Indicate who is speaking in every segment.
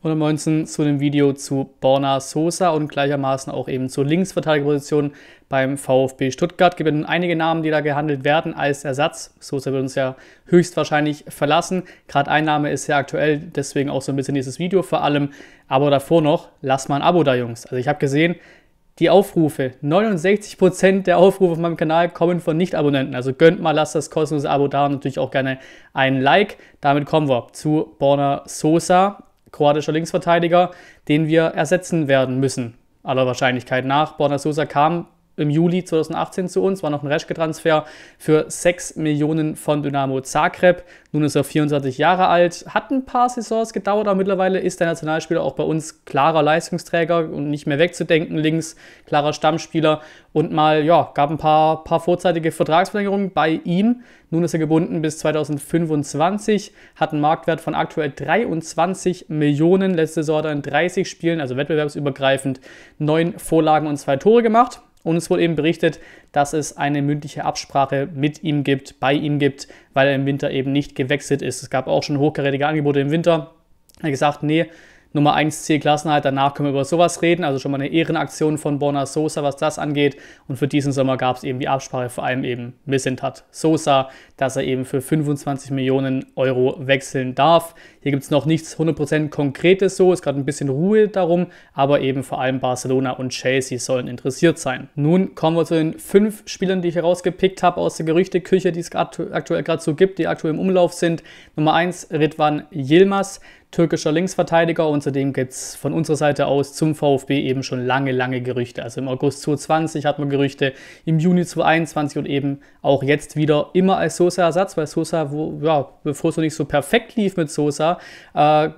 Speaker 1: 119 zu dem Video zu Borna Sosa und gleichermaßen auch eben zur Linksverteidigerposition beim VfB Stuttgart. Es Gibt nun einige Namen, die da gehandelt werden als Ersatz. Sosa wird uns ja höchstwahrscheinlich verlassen. Gerade Einnahme ist ja aktuell, deswegen auch so ein bisschen dieses Video vor allem. Aber davor noch, lass mal ein Abo da, Jungs. Also ich habe gesehen, die Aufrufe, 69% der Aufrufe auf meinem Kanal kommen von Nicht-Abonnenten. Also gönnt mal, lasst das kostenlose Abo da und natürlich auch gerne einen Like. Damit kommen wir zu Borna Sosa kroatischer Linksverteidiger, den wir ersetzen werden müssen. Aller Wahrscheinlichkeit nach. Borna Sosa kam im Juli 2018 zu uns, war noch ein Reschke-Transfer für 6 Millionen von Dynamo Zagreb. Nun ist er 24 Jahre alt, hat ein paar Saisons gedauert, aber mittlerweile ist der Nationalspieler auch bei uns klarer Leistungsträger und nicht mehr wegzudenken, links klarer Stammspieler und mal, ja, gab ein paar, paar vorzeitige Vertragsverlängerungen bei ihm. Nun ist er gebunden bis 2025, hat einen Marktwert von aktuell 23 Millionen. Letzte Saison hat er in 30 Spielen, also wettbewerbsübergreifend, neun Vorlagen und zwei Tore gemacht. Und es wurde eben berichtet, dass es eine mündliche Absprache mit ihm gibt, bei ihm gibt, weil er im Winter eben nicht gewechselt ist. Es gab auch schon hochkarätige Angebote im Winter. Er hat gesagt, nee, Nummer 1 Ziel Klassenheit. Danach können wir über sowas reden. Also schon mal eine Ehrenaktion von Borna Sosa, was das angeht. Und für diesen Sommer gab es eben die Absprache, vor allem eben Missentat Sosa, dass er eben für 25 Millionen Euro wechseln darf. Hier gibt es noch nichts 100% Konkretes so. Ist gerade ein bisschen Ruhe darum. Aber eben vor allem Barcelona und Chelsea sollen interessiert sein. Nun kommen wir zu den fünf Spielern, die ich herausgepickt habe aus der Gerüchteküche, die es aktuell gerade so gibt, die aktuell im Umlauf sind. Nummer 1 Ridwan Yilmaz türkischer Linksverteidiger und zudem gibt es von unserer Seite aus zum VfB eben schon lange, lange Gerüchte. Also im August 2020 hat man Gerüchte, im Juni 2021 und eben auch jetzt wieder immer als Sosa-Ersatz, weil Sosa, wo, ja, bevor es noch nicht so perfekt lief mit Sosa, äh, ja,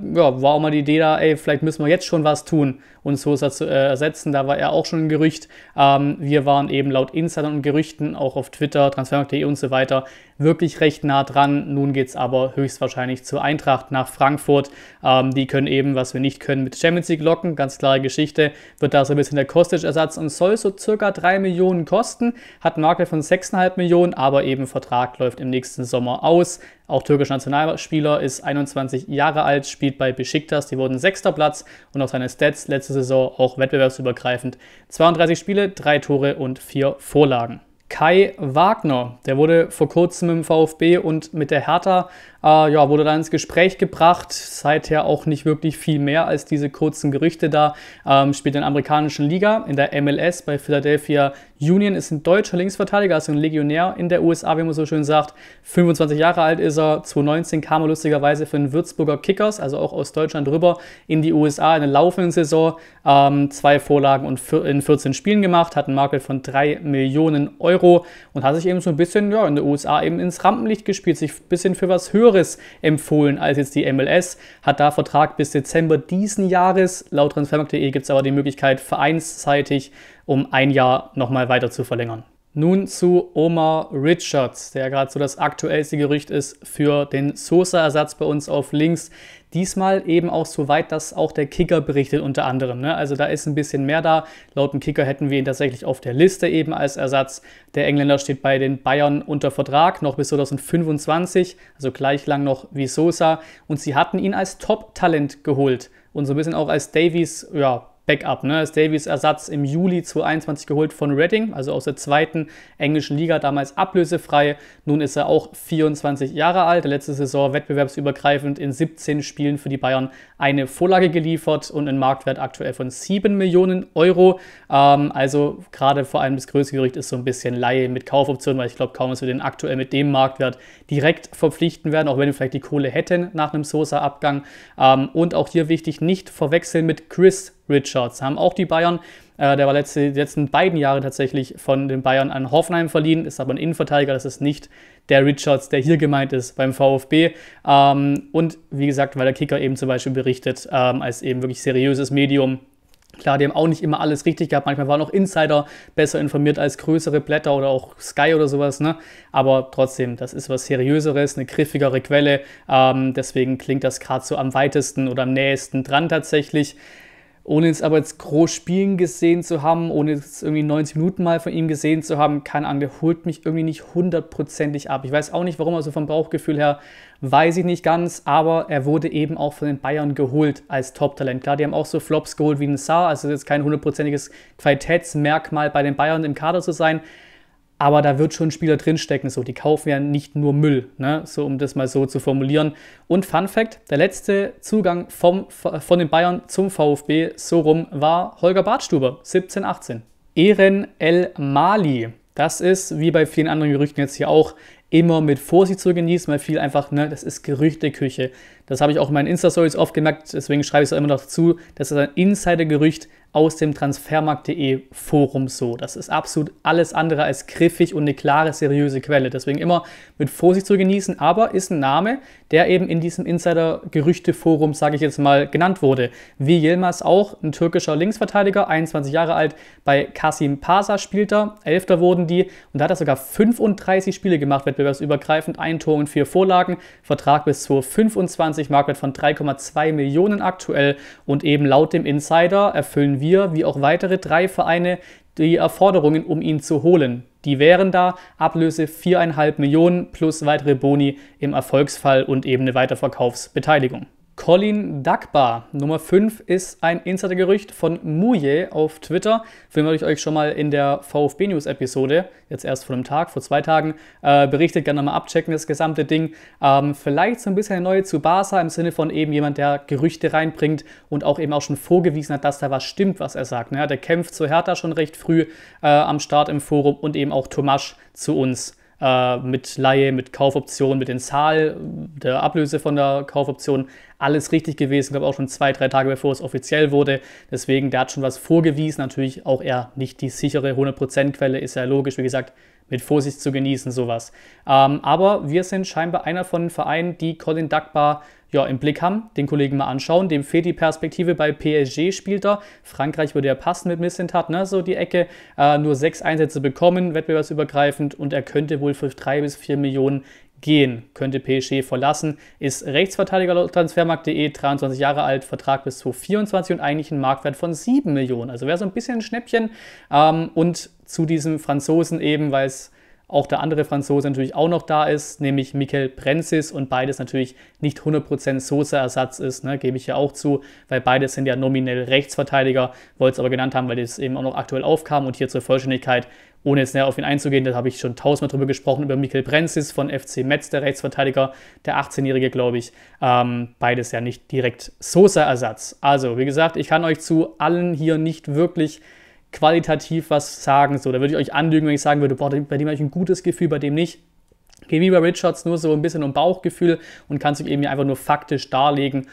Speaker 1: war auch mal die Idee da, ey, vielleicht müssen wir jetzt schon was tun und Sosa zu ersetzen. Da war er auch schon ein Gerücht. Ähm, wir waren eben laut Insidern und Gerüchten, auch auf Twitter, transfermarkt.de und so weiter, wirklich recht nah dran. Nun geht es aber höchstwahrscheinlich zur Eintracht nach Frankfurt. Ähm, die können eben, was wir nicht können, mit Champions League locken. Ganz klare Geschichte. Wird da so ein bisschen der Kostic-Ersatz und soll so circa 3 Millionen kosten. Hat einen Marktwert von 6,5 Millionen, aber eben Vertrag läuft im nächsten Sommer aus. Auch türkischer Nationalspieler ist 21 Jahre alt, spielt bei Besiktas, die wurden sechster Platz und auch seine Stats letzte Saison auch wettbewerbsübergreifend. 32 Spiele, drei Tore und vier Vorlagen. Kai Wagner, der wurde vor kurzem im VfB und mit der Hertha äh, ja, wurde dann ins Gespräch gebracht. Seither auch nicht wirklich viel mehr als diese kurzen Gerüchte da. Ähm, spielt in der amerikanischen Liga, in der MLS bei Philadelphia Union, ist ein deutscher Linksverteidiger, also ein Legionär in der USA, wie man so schön sagt. 25 Jahre alt ist er. 2019 kam er lustigerweise für den Würzburger Kickers, also auch aus Deutschland rüber, in die USA in der laufenden Saison. Ähm, zwei Vorlagen und in 14 Spielen gemacht, hat einen Market von 3 Millionen Euro und hat sich eben so ein bisschen ja, in den USA eben ins Rampenlicht gespielt, sich ein bisschen für was höher Höheres empfohlen als jetzt die MLS, hat da Vertrag bis Dezember diesen Jahres. Laut transfermarkt.de gibt es aber die Möglichkeit, vereinsseitig um ein Jahr nochmal weiter zu verlängern. Nun zu Omar Richards, der gerade so das aktuellste Gerücht ist für den Sosa-Ersatz bei uns auf links. Diesmal eben auch so weit, dass auch der Kicker berichtet unter anderem. Ne? Also da ist ein bisschen mehr da. Laut dem Kicker hätten wir ihn tatsächlich auf der Liste eben als Ersatz. Der Engländer steht bei den Bayern unter Vertrag noch bis 2025, also gleich lang noch wie Sosa. Und sie hatten ihn als Top-Talent geholt und so ein bisschen auch als Davies ja, Backup. Ne? Ist Davies Ersatz im Juli 2021 geholt von Reading, also aus der zweiten englischen Liga, damals ablösefrei. Nun ist er auch 24 Jahre alt. Letzte Saison wettbewerbsübergreifend in 17 Spielen für die Bayern eine Vorlage geliefert und einen Marktwert aktuell von 7 Millionen Euro. Ähm, also gerade vor allem das größte Gericht ist so ein bisschen Laie mit Kaufoptionen, weil ich glaube kaum, dass wir den aktuell mit dem Marktwert direkt verpflichten werden, auch wenn wir vielleicht die Kohle hätten nach einem Sosa-Abgang. Ähm, und auch hier wichtig, nicht verwechseln mit Chris Richards. Haben auch die Bayern. Äh, der war letzte, die letzten beiden Jahre tatsächlich von den Bayern an Hoffenheim verliehen, ist aber ein Innenverteidiger. Das ist nicht der Richards, der hier gemeint ist beim VfB. Ähm, und wie gesagt, weil der Kicker eben zum Beispiel berichtet, ähm, als eben wirklich seriöses Medium, Klar, die haben auch nicht immer alles richtig gehabt. Manchmal waren auch Insider besser informiert als größere Blätter oder auch Sky oder sowas. Ne? Aber trotzdem, das ist was Seriöseres, eine griffigere Quelle. Ähm, deswegen klingt das gerade so am weitesten oder am nähesten dran tatsächlich ohne es aber jetzt groß spielen gesehen zu haben, ohne es irgendwie 90 Minuten mal von ihm gesehen zu haben, keine Ahnung, der holt mich irgendwie nicht hundertprozentig ab. Ich weiß auch nicht warum, also vom Bauchgefühl her weiß ich nicht ganz, aber er wurde eben auch von den Bayern geholt als Top-Talent. Klar, die haben auch so Flops geholt wie ein Saar, also jetzt kein hundertprozentiges Qualitätsmerkmal bei den Bayern im Kader zu sein, aber da wird schon ein Spieler drinstecken, so, die kaufen ja nicht nur Müll, ne? so um das mal so zu formulieren. Und Fun Fact, der letzte Zugang vom, von den Bayern zum VfB so rum war Holger Bartstuber, 17, 18. Eren El Mali, das ist wie bei vielen anderen Gerüchten jetzt hier auch immer mit Vorsicht zu genießen, weil viel einfach, ne, das ist Gerüchteküche. Das habe ich auch in meinen Insta-Stories oft gemerkt, deswegen schreibe ich es auch immer noch dazu. Das ist ein Insider-Gerücht, aus dem Transfermarkt.de Forum so. Das ist absolut alles andere als griffig und eine klare, seriöse Quelle. Deswegen immer mit Vorsicht zu genießen, aber ist ein Name, der eben in diesem Insider-Gerüchte-Forum, sage ich jetzt mal, genannt wurde. Wie Yilmaz auch, ein türkischer Linksverteidiger, 21 Jahre alt, bei Kasim Pasa spielt er, Elfter wurden die und da hat er sogar 35 Spiele gemacht, wettbewerbsübergreifend, ein Tor und vier Vorlagen, Vertrag bis zur 25, Marktwert von 3,2 Millionen aktuell und eben laut dem Insider erfüllen wir, wie auch weitere drei Vereine, die Erforderungen, um ihn zu holen. Die wären da Ablöse 4,5 Millionen plus weitere Boni im Erfolgsfall und eben eine Weiterverkaufsbeteiligung. Colin Dagbar. Nummer 5 ist ein Insider-Gerücht von Muje auf Twitter. Film habe ich euch schon mal in der VfB News Episode, jetzt erst vor einem Tag, vor zwei Tagen, äh, berichtet. Gerne nochmal abchecken, das gesamte Ding. Ähm, vielleicht so ein bisschen eine neue zu Barca im Sinne von eben jemand, der Gerüchte reinbringt und auch eben auch schon vorgewiesen hat, dass da was stimmt, was er sagt. Ne? Der kämpft zu Hertha schon recht früh äh, am Start im Forum und eben auch Tomasch zu uns äh, mit Laie, mit Kaufoption, mit den Zahl äh, der Ablöse von der Kaufoption. Alles richtig gewesen, glaube auch schon zwei, drei Tage bevor es offiziell wurde. Deswegen, der hat schon was vorgewiesen. Natürlich auch er nicht die sichere 100%-Quelle, ist ja logisch. Wie gesagt, mit Vorsicht zu genießen, sowas. Ähm, aber wir sind scheinbar einer von den Vereinen, die Colin Dagbar ja, im Blick haben, den Kollegen mal anschauen. Dem fehlt die Perspektive bei PSG spielt er. Frankreich würde ja passen mit Missentat, ne? so die Ecke. Äh, nur sechs Einsätze bekommen, wettbewerbsübergreifend und er könnte wohl für drei bis vier Millionen gehen, könnte PSG verlassen, ist Rechtsverteidiger laut Transfermarkt.de, 23 Jahre alt, Vertrag bis zu 24 und eigentlich ein Marktwert von 7 Millionen. Also wäre so ein bisschen ein Schnäppchen. Ähm, und zu diesem Franzosen eben, weil es auch der andere Franzose natürlich auch noch da ist, nämlich Mikel Prenzis und beides natürlich nicht 100% Sosa-Ersatz ist, ne, gebe ich ja auch zu, weil beides sind ja nominell Rechtsverteidiger, wollte es aber genannt haben, weil das eben auch noch aktuell aufkam und hier zur Vollständigkeit, ohne jetzt näher auf ihn einzugehen, da habe ich schon tausendmal drüber gesprochen, über Mikel Prenzis von FC Metz, der Rechtsverteidiger, der 18-Jährige, glaube ich, ähm, beides ja nicht direkt Sosa-Ersatz. Also, wie gesagt, ich kann euch zu allen hier nicht wirklich qualitativ was sagen. So, da würde ich euch anlügen, wenn ich sagen würde, boah, bei dem habe ich ein gutes Gefühl, bei dem nicht. Geh wie bei Richards nur so ein bisschen um Bauchgefühl und kannst dich eben einfach nur faktisch darlegen,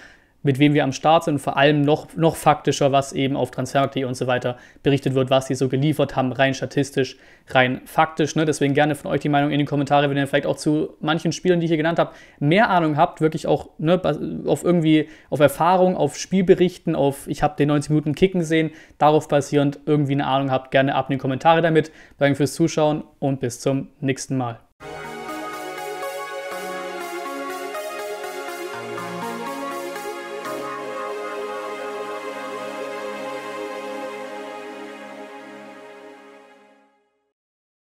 Speaker 1: mit wem wir am Start sind und vor allem noch, noch faktischer, was eben auf Transfermarkt.de und so weiter berichtet wird, was sie so geliefert haben, rein statistisch, rein faktisch. Ne? Deswegen gerne von euch die Meinung in die Kommentare, wenn ihr vielleicht auch zu manchen Spielen, die ich hier genannt habe, mehr Ahnung habt, wirklich auch ne, auf irgendwie, auf Erfahrung, auf Spielberichten, auf ich habe den 90 Minuten Kicken sehen, darauf basierend irgendwie eine Ahnung habt, gerne ab in die Kommentare damit. Danke fürs Zuschauen und bis zum nächsten Mal.